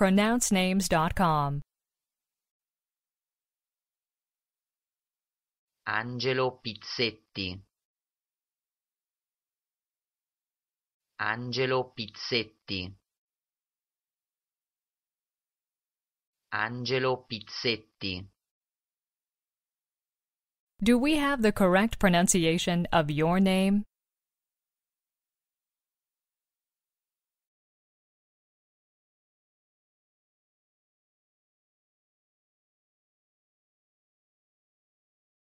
pronouncenames.com. Angelo Pizzetti. Angelo Pizzetti. Angelo Pizzetti. Do we have the correct pronunciation of your name?